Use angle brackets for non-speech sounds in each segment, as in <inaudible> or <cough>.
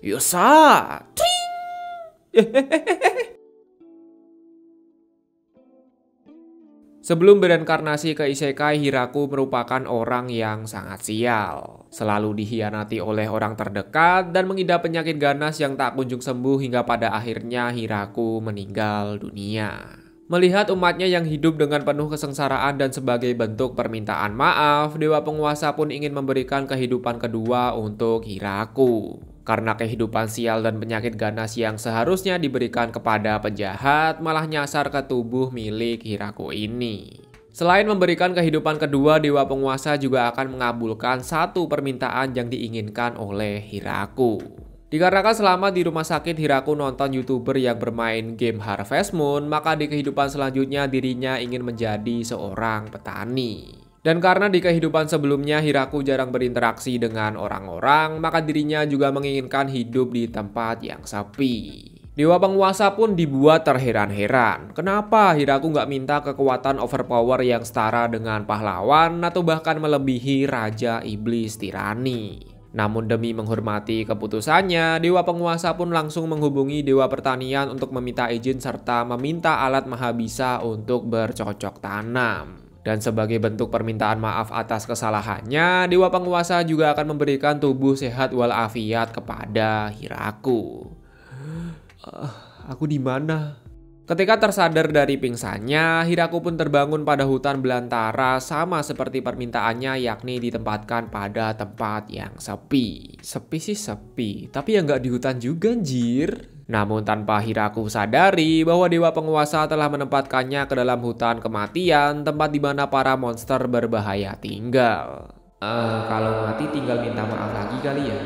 Yosa! <laughs> Sebelum berinkarnasi ke Isekai, Hiraku merupakan orang yang sangat sial. Selalu dihianati oleh orang terdekat dan mengidap penyakit ganas yang tak kunjung sembuh hingga pada akhirnya Hiraku meninggal dunia. Melihat umatnya yang hidup dengan penuh kesengsaraan dan sebagai bentuk permintaan maaf, dewa penguasa pun ingin memberikan kehidupan kedua untuk Hiraku. Karena kehidupan sial dan penyakit ganas yang seharusnya diberikan kepada penjahat malah nyasar ke tubuh milik Hirako ini. Selain memberikan kehidupan kedua, dewa penguasa juga akan mengabulkan satu permintaan yang diinginkan oleh Hirako. Dikarenakan selama di rumah sakit Hiraku nonton youtuber yang bermain game Harvest Moon, maka di kehidupan selanjutnya dirinya ingin menjadi seorang petani. Dan karena di kehidupan sebelumnya Hiraku jarang berinteraksi dengan orang-orang, maka dirinya juga menginginkan hidup di tempat yang sepi. Dewa penguasa pun dibuat terheran-heran. Kenapa Hiraku nggak minta kekuatan overpower yang setara dengan pahlawan atau bahkan melebihi Raja Iblis Tirani? Namun demi menghormati keputusannya, Dewa Penguasa pun langsung menghubungi Dewa Pertanian untuk meminta izin serta meminta alat mahabisa untuk bercocok tanam. Dan sebagai bentuk permintaan maaf atas kesalahannya, dewa penguasa juga akan memberikan tubuh sehat walafiat kepada Hiraku. Uh, aku di mana? Ketika tersadar dari pingsannya, Hiraku pun terbangun pada hutan belantara sama seperti permintaannya yakni ditempatkan pada tempat yang sepi. Sepi sih sepi, tapi yang nggak di hutan juga anjir. Namun tanpa Hiraku sadari bahwa dewa penguasa telah menempatkannya ke dalam hutan kematian tempat di mana para monster berbahaya tinggal. uh, kalau mati tinggal minta maaf lagi kali ya.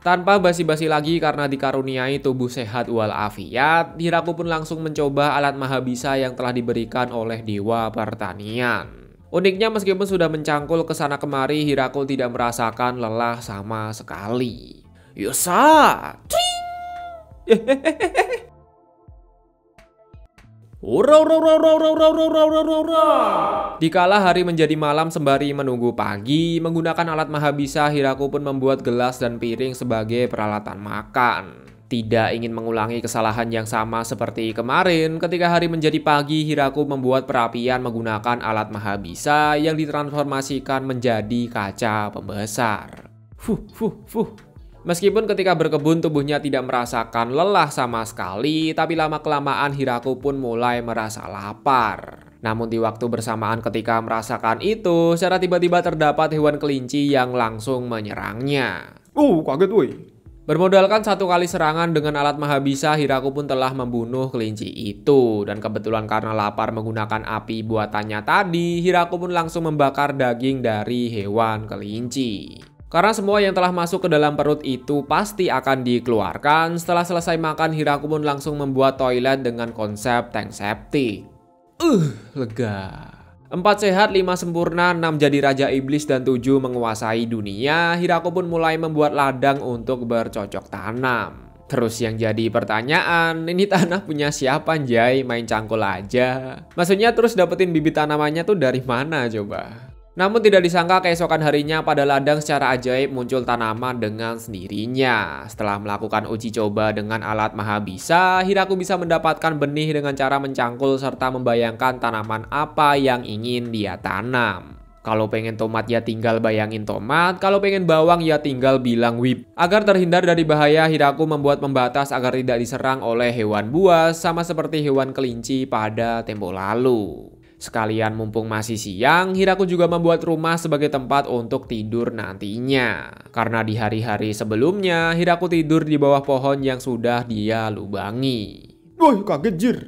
Tanpa basi-basi lagi karena dikaruniai tubuh sehat walafiat, Hiraku pun langsung mencoba alat mahabisa yang telah diberikan oleh Dewa Pertanian. Uniknya meskipun sudah mencangkul ke sana kemari, Hiraku tidak merasakan lelah sama sekali. Yusa, Tring! Di kala hari menjadi malam sembari menunggu pagi, menggunakan alat mahabisa Hiraku pun membuat gelas dan piring sebagai peralatan makan. Tidak ingin mengulangi kesalahan yang sama seperti kemarin, ketika hari menjadi pagi Hiraku membuat perapian menggunakan alat mahabisa yang ditransformasikan menjadi kaca pembesar. Fuh, fuh, fuh. Meskipun ketika berkebun tubuhnya tidak merasakan lelah sama sekali, tapi lama-kelamaan Hiraku pun mulai merasa lapar. Namun di waktu bersamaan ketika merasakan itu, secara tiba-tiba terdapat hewan kelinci yang langsung menyerangnya. Oh, kaget woi. Bermodalkan satu kali serangan dengan alat mahabisa, Hiraku pun telah membunuh kelinci itu. Dan kebetulan karena lapar menggunakan api buatannya tadi, Hiraku pun langsung membakar daging dari hewan kelinci. Karena semua yang telah masuk ke dalam perut itu pasti akan dikeluarkan setelah selesai makan Hirakumon langsung membuat toilet dengan konsep tank septic. Uh, lega. Empat sehat, lima sempurna, enam jadi raja iblis dan tujuh menguasai dunia, Hirako pun mulai membuat ladang untuk bercocok tanam. Terus yang jadi pertanyaan, ini tanah punya siapa anjay? Main cangkul aja. Maksudnya terus dapetin bibit tanamannya tuh dari mana coba? Namun tidak disangka keesokan harinya pada ladang secara ajaib muncul tanaman dengan sendirinya. Setelah melakukan uji coba dengan alat mahabisa, Hiraku bisa mendapatkan benih dengan cara mencangkul serta membayangkan tanaman apa yang ingin dia tanam. Kalau pengen tomat ya tinggal bayangin tomat, kalau pengen bawang ya tinggal bilang whip. Agar terhindar dari bahaya, Hiraku membuat pembatas agar tidak diserang oleh hewan buas sama seperti hewan kelinci pada tempo lalu. Sekalian mumpung masih siang, Hiraku juga membuat rumah sebagai tempat untuk tidur nantinya. Karena di hari-hari sebelumnya, Hiraku tidur di bawah pohon yang sudah dia lubangi. Woi, kaget jir.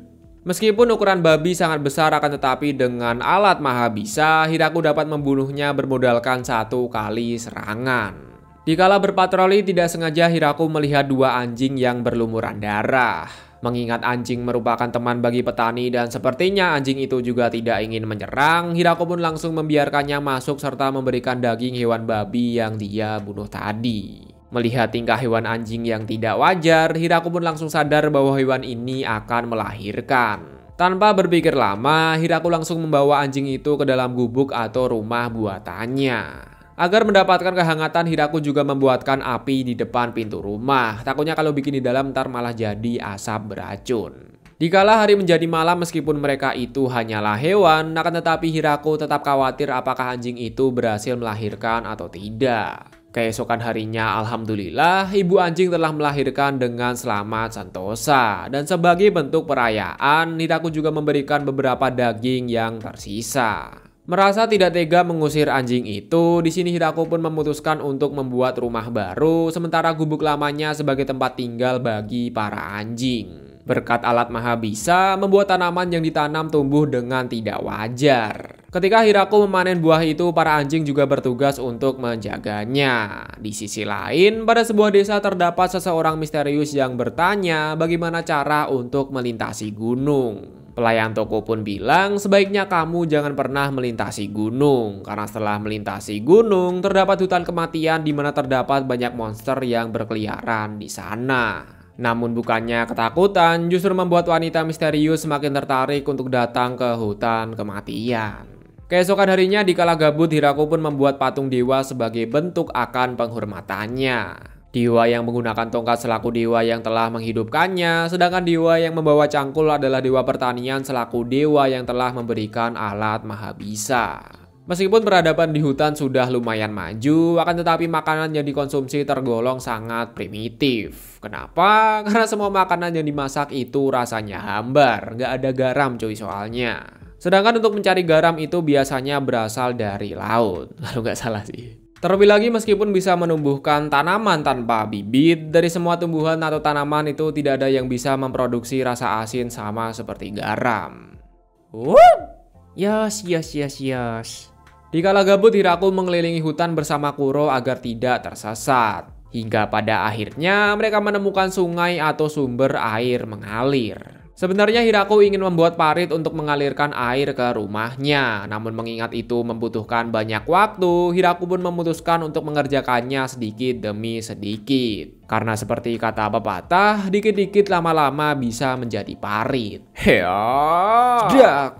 Meskipun ukuran babi sangat besar akan tetapi dengan alat maha bisa, Hiraku dapat membunuhnya bermodalkan satu kali serangan. Dikala berpatroli tidak sengaja Hiraku melihat dua anjing yang berlumuran darah mengingat anjing merupakan teman bagi petani dan sepertinya anjing itu juga tidak ingin menyerang. Hirako pun langsung membiarkannya masuk serta memberikan daging hewan babi yang dia bunuh tadi. Melihat tingkah hewan anjing yang tidak wajar, Hirako pun langsung sadar bahwa hewan ini akan melahirkan. Tanpa berpikir lama, Hirako langsung membawa anjing itu ke dalam gubuk atau rumah buatannya. Agar mendapatkan kehangatan, Hiraku juga membuatkan api di depan pintu rumah. Takutnya kalau bikin di dalam ntar malah jadi asap beracun. Dikala hari menjadi malam meskipun mereka itu hanyalah hewan, akan tetapi Hiraku tetap khawatir apakah anjing itu berhasil melahirkan atau tidak. Keesokan harinya, alhamdulillah, ibu anjing telah melahirkan dengan selamat sentosa. Dan sebagai bentuk perayaan, Hiraku juga memberikan beberapa daging yang tersisa. Merasa tidak tega mengusir anjing itu, di sini Hidako pun memutuskan untuk membuat rumah baru, sementara gubuk lamanya sebagai tempat tinggal bagi para anjing. Berkat alat maha bisa, membuat tanaman yang ditanam tumbuh dengan tidak wajar. Ketika Hirako memanen buah itu, para anjing juga bertugas untuk menjaganya. Di sisi lain, pada sebuah desa terdapat seseorang misterius yang bertanya bagaimana cara untuk melintasi gunung. Pelayan toko pun bilang sebaiknya kamu jangan pernah melintasi gunung karena setelah melintasi gunung terdapat hutan kematian di mana terdapat banyak monster yang berkeliaran di sana. Namun bukannya ketakutan justru membuat wanita misterius semakin tertarik untuk datang ke hutan kematian. Keesokan harinya di kala gabut Hiraku pun membuat patung dewa sebagai bentuk akan penghormatannya. Dewa yang menggunakan tongkat selaku dewa yang telah menghidupkannya, sedangkan dewa yang membawa cangkul adalah dewa pertanian selaku dewa yang telah memberikan alat mahabisa. Meskipun peradaban di hutan sudah lumayan maju, akan tetapi makanan yang dikonsumsi tergolong sangat primitif. Kenapa? <laughs> Karena semua makanan yang dimasak itu rasanya hambar, nggak ada garam cuy soalnya. Sedangkan untuk mencari garam itu biasanya berasal dari laut. Lalu <laughs> nggak salah sih. Terlebih lagi meskipun bisa menumbuhkan tanaman tanpa bibit, dari semua tumbuhan atau tanaman itu tidak ada yang bisa memproduksi rasa asin sama seperti garam. Wuh! Yes, yes, yes, yes. Di kala gabut, Hiraku mengelilingi hutan bersama Kuro agar tidak tersesat. Hingga pada akhirnya mereka menemukan sungai atau sumber air mengalir. Sebenarnya Hirako ingin membuat parit untuk mengalirkan air ke rumahnya. Namun mengingat itu membutuhkan banyak waktu, Hirako pun memutuskan untuk mengerjakannya sedikit demi sedikit. Karena seperti kata pepatah, dikit-dikit lama-lama bisa menjadi parit. Hea. Dak.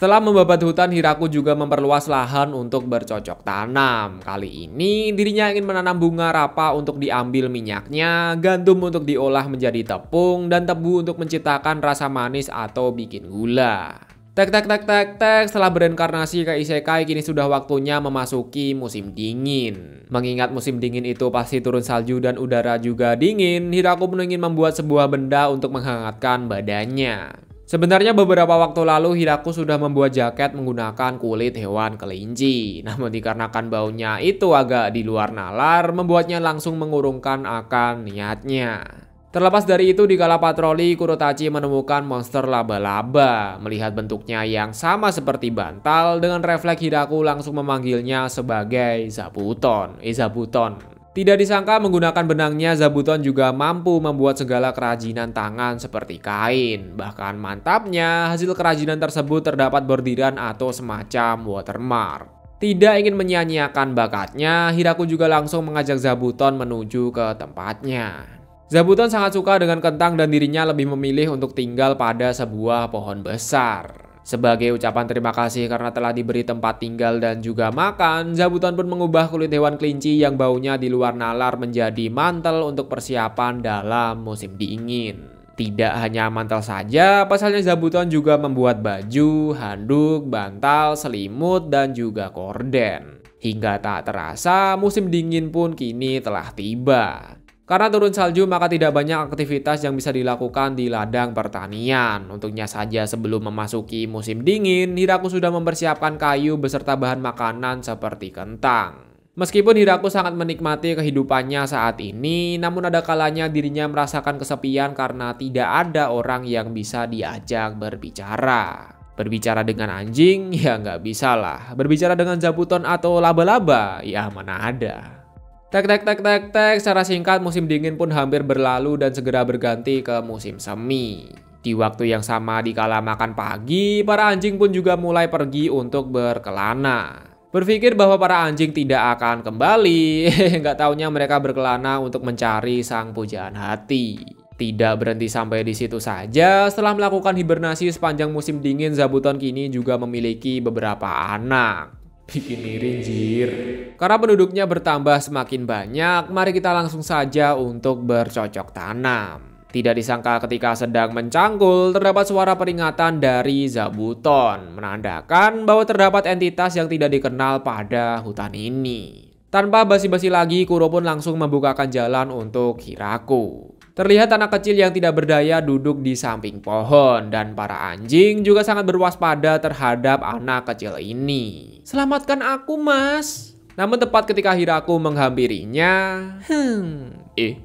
Setelah membabat hutan, Hiraku juga memperluas lahan untuk bercocok tanam. Kali ini dirinya ingin menanam bunga rapa untuk diambil minyaknya, gandum untuk diolah menjadi tepung, dan tebu untuk menciptakan rasa manis atau bikin gula. Tek tek tek tek tek setelah berinkarnasi ke isekai kini sudah waktunya memasuki musim dingin. Mengingat musim dingin itu pasti turun salju dan udara juga dingin, Hiraku pun ingin membuat sebuah benda untuk menghangatkan badannya. Sebenarnya beberapa waktu lalu Hiraku sudah membuat jaket menggunakan kulit hewan kelinci. <laughs> Namun dikarenakan baunya itu agak di luar nalar, membuatnya langsung mengurungkan akan niatnya. Terlepas dari itu, di kala patroli, Kurotachi menemukan monster laba-laba. Melihat bentuknya yang sama seperti bantal, dengan refleks Hiraku langsung memanggilnya sebagai Zabuton. Eh, Zabuton. Tidak disangka menggunakan benangnya Zabuton juga mampu membuat segala kerajinan tangan seperti kain. Bahkan mantapnya, hasil kerajinan tersebut terdapat bordiran atau semacam watermark. Tidak ingin menyia-nyiakan bakatnya, Hiraku juga langsung mengajak Zabuton menuju ke tempatnya. Zabuton sangat suka dengan kentang dan dirinya lebih memilih untuk tinggal pada sebuah pohon besar. Sebagai ucapan terima kasih karena telah diberi tempat tinggal dan juga makan, Zabutan pun mengubah kulit hewan kelinci yang baunya di luar nalar menjadi mantel untuk persiapan dalam musim dingin. Tidak hanya mantel saja, pasalnya Zabuton juga membuat baju, handuk, bantal, selimut, dan juga korden. Hingga tak terasa, musim dingin pun kini telah tiba. Karena turun salju maka tidak banyak aktivitas yang bisa dilakukan di ladang pertanian. Untuknya saja sebelum memasuki musim dingin, Hiraku sudah mempersiapkan kayu beserta bahan makanan seperti kentang. Meskipun Hiraku sangat menikmati kehidupannya saat ini, namun ada kalanya dirinya merasakan kesepian karena tidak ada orang yang bisa diajak berbicara. Berbicara dengan anjing, <laughs> ya nggak bisa lah. Berbicara dengan jabuton atau laba-laba, ya mana ada. Tek tek tek tek tek, secara singkat musim dingin pun hampir berlalu dan segera berganti ke musim semi. Di waktu yang sama di kala makan pagi, para anjing pun juga mulai pergi untuk berkelana. Berpikir bahwa para anjing tidak akan kembali, <laughs> nggak taunya mereka berkelana untuk mencari sang pujaan hati. Tidak berhenti sampai di situ saja, setelah melakukan hibernasi sepanjang musim dingin, Zabuton kini juga memiliki beberapa anak. Bikin iri, jir. Karena penduduknya bertambah semakin banyak, mari kita langsung saja untuk bercocok tanam. Tidak disangka ketika sedang mencangkul, terdapat suara peringatan dari Zabuton, menandakan bahwa terdapat entitas yang tidak dikenal pada hutan ini. Tanpa basi-basi lagi, Kuro pun langsung membukakan jalan untuk Hiraku. Terlihat anak kecil yang tidak berdaya duduk di samping pohon dan para anjing juga sangat berwaspada terhadap anak kecil ini. Selamatkan aku, Mas. Namun tepat ketika Hiraku menghampirinya, hmm, eh,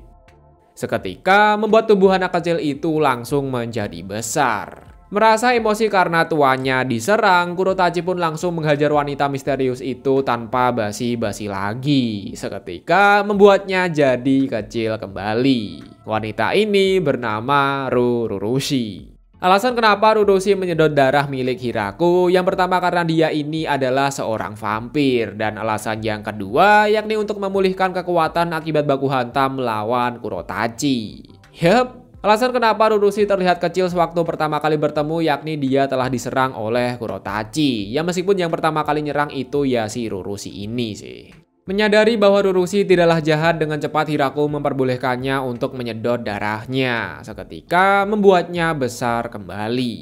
seketika membuat tubuh anak kecil itu langsung menjadi besar. Merasa emosi karena tuannya diserang, Kurotachi pun langsung menghajar wanita misterius itu tanpa basi-basi lagi. Seketika membuatnya jadi kecil kembali. Wanita ini bernama Rurushi. Alasan kenapa Rurouni menyedot darah milik Hiraku, yang pertama karena dia ini adalah seorang vampir dan alasan yang kedua yakni untuk memulihkan kekuatan akibat baku hantam melawan Kurotachi. Yep, Alasan kenapa Rurushi terlihat kecil sewaktu pertama kali bertemu yakni dia telah diserang oleh Kurotachi. Ya meskipun yang pertama kali nyerang itu ya si Rurushi ini sih. Menyadari bahwa Rurushi tidaklah jahat dengan cepat Hiraku memperbolehkannya untuk menyedot darahnya seketika membuatnya besar kembali.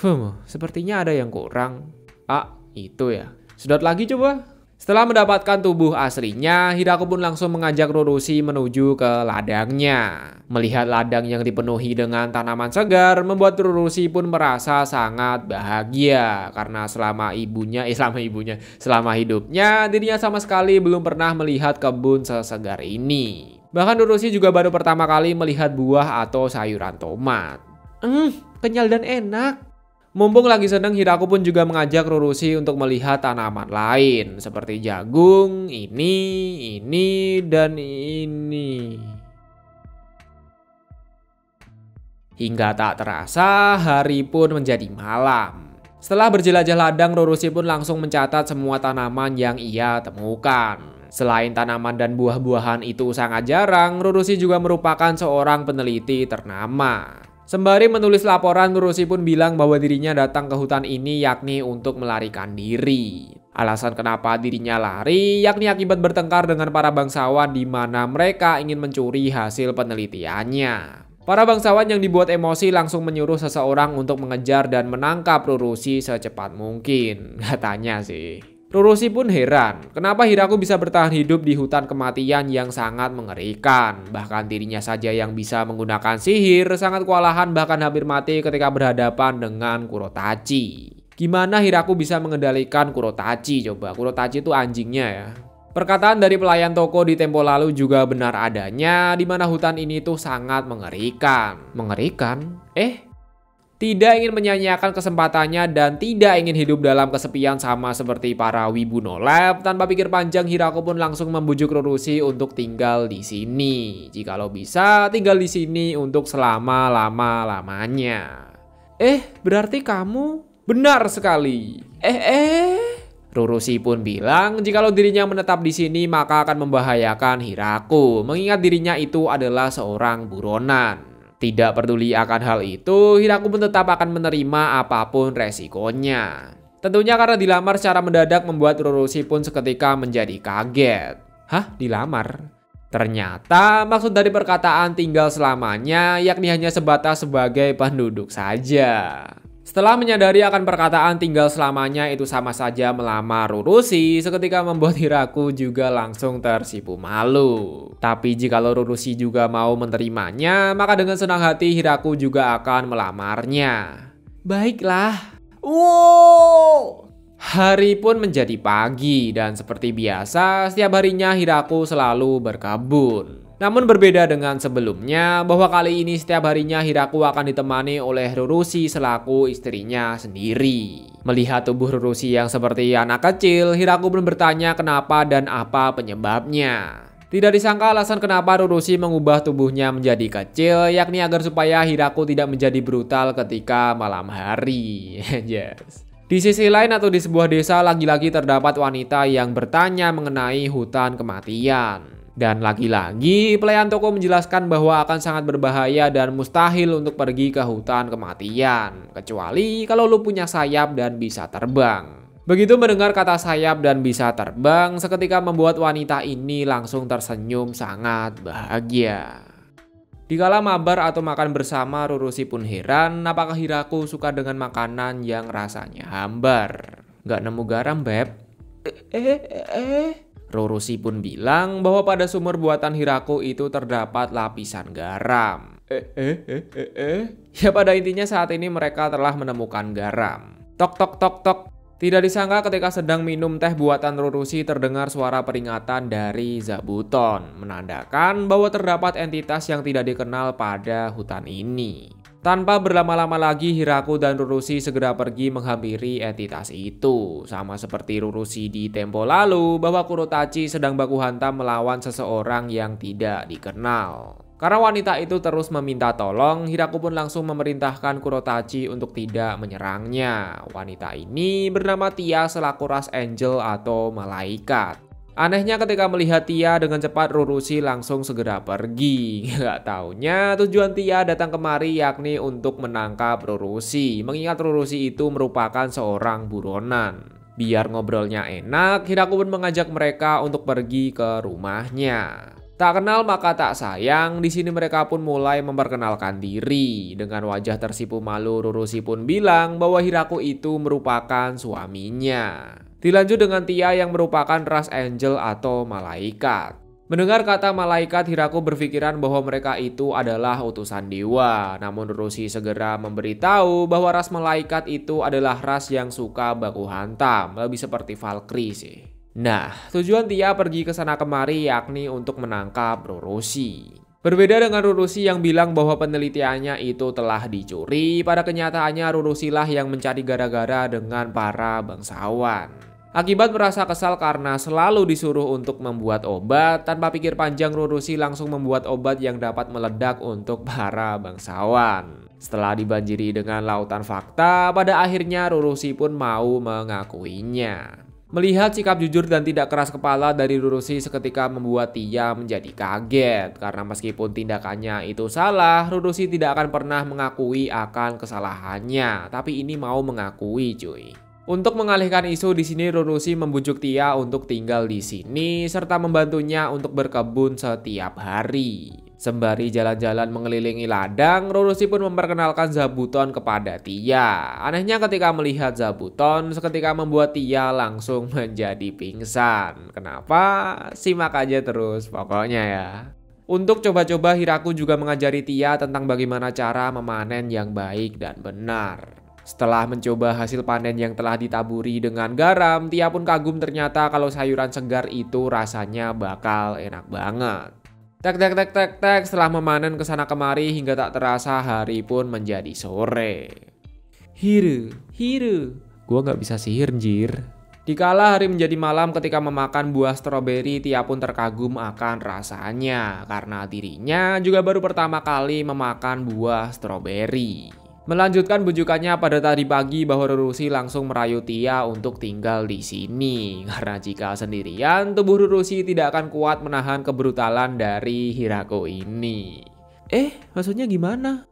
Hmm, sepertinya ada yang kurang. Ah, itu ya. Sedot lagi coba. Setelah mendapatkan tubuh aslinya, Hiraku pun langsung mengajak Rodoshi menuju ke ladangnya. Melihat ladang yang dipenuhi dengan tanaman segar, membuat Nurusi pun merasa sangat bahagia karena selama ibunya, eh selama ibunya, selama hidupnya dirinya sama sekali belum pernah melihat kebun sesegar ini. Bahkan Nurusi juga baru pertama kali melihat buah atau sayuran tomat. Hmm, kenyal dan enak. Mumpung lagi sedang, HiraKu pun juga mengajak Rurusi untuk melihat tanaman lain seperti jagung, ini, ini, dan ini. Hingga tak terasa, hari pun menjadi malam. Setelah berjelajah ladang, Rurusi pun langsung mencatat semua tanaman yang ia temukan. Selain tanaman dan buah-buahan itu sangat jarang, Rurusi juga merupakan seorang peneliti ternama. Sembari menulis laporan, Rusi pun bilang bahwa dirinya datang ke hutan ini yakni untuk melarikan diri. Alasan kenapa dirinya lari yakni akibat bertengkar dengan para bangsawan di mana mereka ingin mencuri hasil penelitiannya. Para bangsawan yang dibuat emosi langsung menyuruh seseorang untuk mengejar dan menangkap Rurusi secepat mungkin, <laughs> katanya sih. Roroshi pun heran, kenapa Hiraku bisa bertahan hidup di hutan kematian yang sangat mengerikan. Bahkan dirinya saja yang bisa menggunakan sihir, sangat kewalahan bahkan hampir mati ketika berhadapan dengan Kurotachi. Gimana Hiraku bisa mengendalikan Kurotachi coba? Kurotachi itu anjingnya ya. Perkataan dari pelayan toko di tempo lalu juga benar adanya, di mana hutan ini tuh sangat mengerikan. Mengerikan? Eh, tidak ingin menyanyiakan kesempatannya dan tidak ingin hidup dalam kesepian sama seperti para wibu nolap. Tanpa pikir panjang, Hirako pun langsung membujuk Rurusi untuk tinggal di sini. Jikalau bisa, tinggal di sini untuk selama-lama-lamanya. Eh, berarti kamu benar sekali. Eh, eh. Rurushi pun bilang jikalau dirinya menetap di sini maka akan membahayakan Hiraku, mengingat dirinya itu adalah seorang buronan. Tidak peduli akan hal itu, Hiraku pun tetap akan menerima apapun resikonya. Tentunya karena dilamar secara mendadak membuat Roroshi pun seketika menjadi kaget. Hah, dilamar? Ternyata maksud dari perkataan tinggal selamanya yakni hanya sebatas sebagai penduduk saja. Setelah menyadari akan perkataan tinggal selamanya itu sama saja melamar Rurusi, seketika membuat Hiraku juga langsung tersipu malu. Tapi jika Rurusi juga mau menerimanya, maka dengan senang hati Hiraku juga akan melamarnya. Baiklah. Wow! Hari pun menjadi pagi dan seperti biasa, setiap harinya Hiraku selalu berkabun. Namun berbeda dengan sebelumnya bahwa kali ini setiap harinya Hiraku akan ditemani oleh Rurushi selaku istrinya sendiri. Melihat tubuh Rurushi yang seperti anak kecil, Hiraku pun bertanya kenapa dan apa penyebabnya. Tidak disangka alasan kenapa Rurushi mengubah tubuhnya menjadi kecil yakni agar supaya Hiraku tidak menjadi brutal ketika malam hari. <laughs> yes. Di sisi lain atau di sebuah desa lagi-lagi terdapat wanita yang bertanya mengenai hutan kematian. Dan lagi-lagi, pelayan toko menjelaskan bahwa akan sangat berbahaya dan mustahil untuk pergi ke hutan kematian, kecuali kalau lu punya sayap dan bisa terbang. Begitu mendengar kata sayap dan bisa terbang, seketika membuat wanita ini langsung tersenyum sangat bahagia. Di kala mabar atau makan bersama, Rurusi pun heran apakah Hiraku suka dengan makanan yang rasanya hambar. Gak nemu garam, Beb. Eh, eh, eh. eh. Roroshi pun bilang bahwa pada sumur buatan Hirako itu terdapat lapisan garam. Eh, eh, eh, eh, eh. Ya pada intinya saat ini mereka telah menemukan garam. Tok tok tok tok. Tidak disangka ketika sedang minum teh buatan Rurusi terdengar suara peringatan dari Zabuton, menandakan bahwa terdapat entitas yang tidak dikenal pada hutan ini. Tanpa berlama-lama lagi Hiraku dan Rurusi segera pergi menghampiri entitas itu. Sama seperti Rurusi di tempo lalu bahwa Kurotachi sedang baku hantam melawan seseorang yang tidak dikenal. Karena wanita itu terus meminta tolong, Hiraku pun langsung memerintahkan Kurotachi untuk tidak menyerangnya. Wanita ini bernama Tia selaku ras angel atau malaikat. Anehnya ketika melihat Tia dengan cepat Rurusi langsung segera pergi. <laughs> Gak taunya tujuan Tia datang kemari yakni untuk menangkap Rurusi, Mengingat Rurusi itu merupakan seorang buronan. Biar ngobrolnya enak, Hiraku pun mengajak mereka untuk pergi ke rumahnya. Tak kenal maka tak sayang, di sini mereka pun mulai memperkenalkan diri. Dengan wajah tersipu malu, Rurusi pun bilang bahwa Hiraku itu merupakan suaminya. Dilanjut dengan Tia yang merupakan ras angel atau malaikat. Mendengar kata malaikat, Hiraku berpikiran bahwa mereka itu adalah utusan dewa. Namun Rusi segera memberitahu bahwa ras malaikat itu adalah ras yang suka baku hantam, lebih seperti Valkyrie sih. Nah, tujuan Tia pergi ke sana kemari yakni untuk menangkap Rurusi. Berbeda dengan Rurusi yang bilang bahwa penelitiannya itu telah dicuri, pada kenyataannya Rurusilah yang mencari gara-gara dengan para bangsawan. Akibat merasa kesal karena selalu disuruh untuk membuat obat, tanpa pikir panjang Rurusi langsung membuat obat yang dapat meledak untuk para bangsawan. Setelah dibanjiri dengan lautan fakta, pada akhirnya Rurusi pun mau mengakuinya. Melihat sikap jujur dan tidak keras kepala dari Rurusi seketika membuat Tia menjadi kaget karena meskipun tindakannya itu salah, Rurusi tidak akan pernah mengakui akan kesalahannya, tapi ini mau mengakui cuy. Untuk mengalihkan isu di sini Runusi membujuk Tia untuk tinggal di sini serta membantunya untuk berkebun setiap hari. Sembari jalan-jalan mengelilingi ladang, Rurusi pun memperkenalkan Zabuton kepada Tia. Anehnya ketika melihat Zabuton, seketika membuat Tia langsung <laughs> menjadi pingsan. Kenapa? Simak aja terus pokoknya ya. Untuk coba-coba Hiraku juga mengajari Tia tentang bagaimana cara memanen yang baik dan benar. Setelah mencoba hasil panen yang telah ditaburi dengan garam, Tia pun kagum ternyata kalau sayuran segar itu rasanya bakal enak banget. Tek tek tek tek tek setelah memanen kesana kemari hingga tak terasa hari pun menjadi sore. Hiru, hiru. Gue nggak bisa sihir, jir. Dikala hari menjadi malam ketika memakan buah stroberi, Tia pun terkagum akan rasanya karena dirinya juga baru pertama kali memakan buah stroberi. Melanjutkan bujukannya pada tadi pagi bahwa Rusi langsung merayu Tia untuk tinggal di sini. <laughs> Karena jika sendirian, tubuh Rusi tidak akan kuat menahan kebrutalan dari Hirako ini. Eh, maksudnya gimana?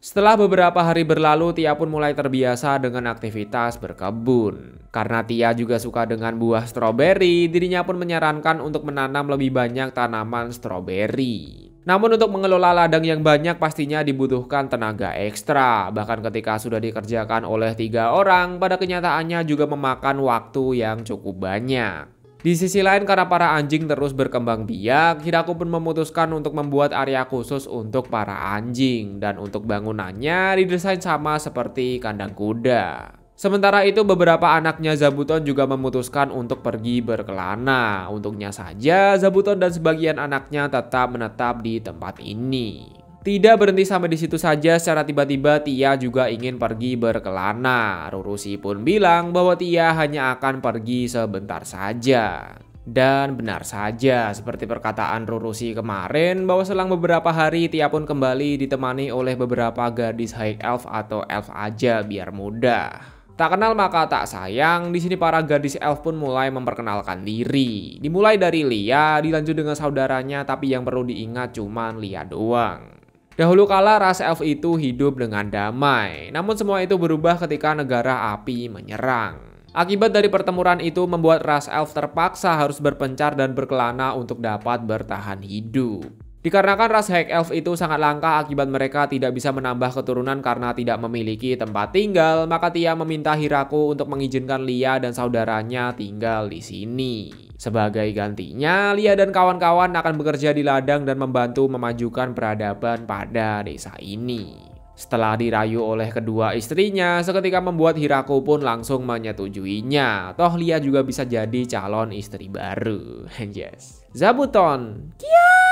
Setelah beberapa hari berlalu, Tia pun mulai terbiasa dengan aktivitas berkebun. Karena Tia juga suka dengan buah stroberi, dirinya pun menyarankan untuk menanam lebih banyak tanaman stroberi. Namun untuk mengelola ladang yang banyak pastinya dibutuhkan tenaga ekstra. Bahkan ketika sudah dikerjakan oleh tiga orang, pada kenyataannya juga memakan waktu yang cukup banyak. Di sisi lain karena para anjing terus berkembang biak, Hidako pun memutuskan untuk membuat area khusus untuk para anjing dan untuk bangunannya didesain sama seperti kandang kuda. Sementara itu beberapa anaknya Zabuton juga memutuskan untuk pergi berkelana. Untungnya saja Zabuton dan sebagian anaknya tetap menetap di tempat ini. Tidak berhenti sampai di situ saja, secara tiba-tiba Tia juga ingin pergi berkelana. Rurusi pun bilang bahwa Tia hanya akan pergi sebentar saja. Dan benar saja, seperti perkataan Rurusi kemarin, bahwa selang beberapa hari Tia pun kembali ditemani oleh beberapa gadis high elf atau elf aja biar mudah. Tak kenal maka tak sayang, di sini para gadis elf pun mulai memperkenalkan diri. Dimulai dari Lia, dilanjut dengan saudaranya, tapi yang perlu diingat cuma Lia doang. Dahulu kala ras elf itu hidup dengan damai, namun semua itu berubah ketika negara api menyerang. Akibat dari pertempuran itu membuat ras elf terpaksa harus berpencar dan berkelana untuk dapat bertahan hidup. Dikarenakan ras High Elf itu sangat langka akibat mereka tidak bisa menambah keturunan karena tidak memiliki tempat tinggal, maka Tia meminta Hiraku untuk mengizinkan Lia dan saudaranya tinggal di sini. Sebagai gantinya, Lia dan kawan-kawan akan bekerja di ladang dan membantu memajukan peradaban pada desa ini. Setelah dirayu oleh kedua istrinya, seketika membuat Hiraku pun langsung menyetujuinya. Toh Lia juga bisa jadi calon istri baru. <laughs> yes. Zabuton. Kia!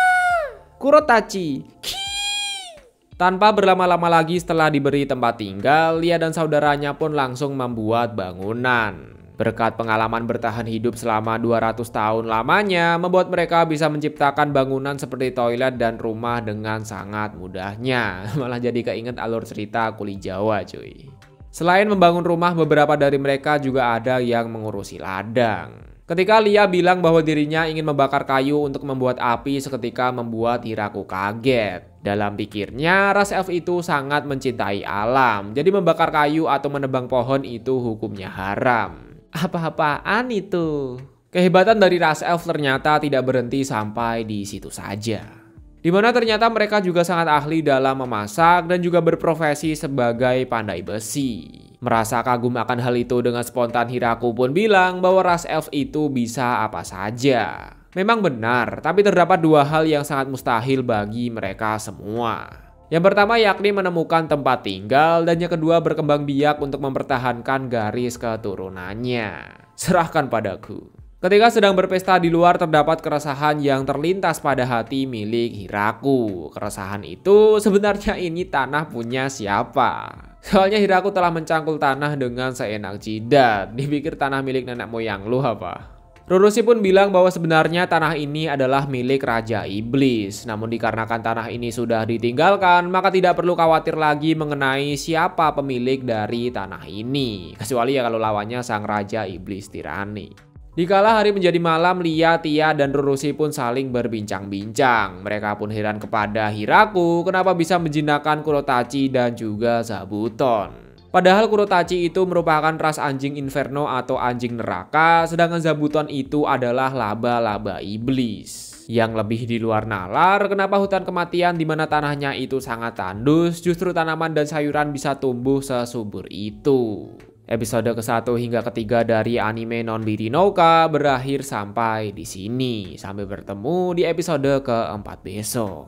Kurotachi. Ki! Tanpa berlama-lama lagi setelah diberi tempat tinggal, Lia dan saudaranya pun langsung membuat bangunan. Berkat pengalaman bertahan hidup selama 200 tahun lamanya, membuat mereka bisa menciptakan bangunan seperti toilet dan rumah dengan sangat mudahnya. <laughs> Malah jadi keinget alur cerita kuli Jawa cuy. Selain membangun rumah, beberapa dari mereka juga ada yang mengurusi ladang. Ketika Lia bilang bahwa dirinya ingin membakar kayu untuk membuat api seketika membuat Hiraku kaget. Dalam pikirnya, ras elf itu sangat mencintai alam, jadi membakar kayu atau menebang pohon itu hukumnya haram. Apa-apaan itu? Kehebatan dari ras elf ternyata tidak berhenti sampai di situ saja. Dimana ternyata mereka juga sangat ahli dalam memasak dan juga berprofesi sebagai pandai besi. Merasa kagum akan hal itu dengan spontan Hiraku pun bilang bahwa ras elf itu bisa apa saja. Memang benar, tapi terdapat dua hal yang sangat mustahil bagi mereka semua. Yang pertama yakni menemukan tempat tinggal dan yang kedua berkembang biak untuk mempertahankan garis keturunannya. Serahkan padaku. Ketika sedang berpesta di luar terdapat keresahan yang terlintas pada hati milik Hiraku. Keresahan itu sebenarnya ini tanah punya siapa? Soalnya Hiraku telah mencangkul tanah dengan seenak jidat. Dipikir tanah milik nenek moyang lu apa? Rurusi pun bilang bahwa sebenarnya tanah ini adalah milik Raja Iblis. Namun dikarenakan tanah ini sudah ditinggalkan, maka tidak perlu khawatir lagi mengenai siapa pemilik dari tanah ini. Kecuali ya kalau lawannya sang Raja Iblis Tirani. Dikala hari menjadi malam, Lia, Tia, dan Rurusi pun saling berbincang-bincang. Mereka pun heran kepada Hiraku kenapa bisa menjinakkan Kurotachi dan juga Zabuton. Padahal Kurotachi itu merupakan ras anjing inferno atau anjing neraka, sedangkan Zabuton itu adalah laba-laba iblis. Yang lebih di luar nalar, kenapa hutan kematian di mana tanahnya itu sangat tandus, justru tanaman dan sayuran bisa tumbuh sesubur itu. Episode ke-1 hingga ke-3 dari anime Non Birinoka berakhir sampai di sini. Sampai bertemu di episode ke-4 besok.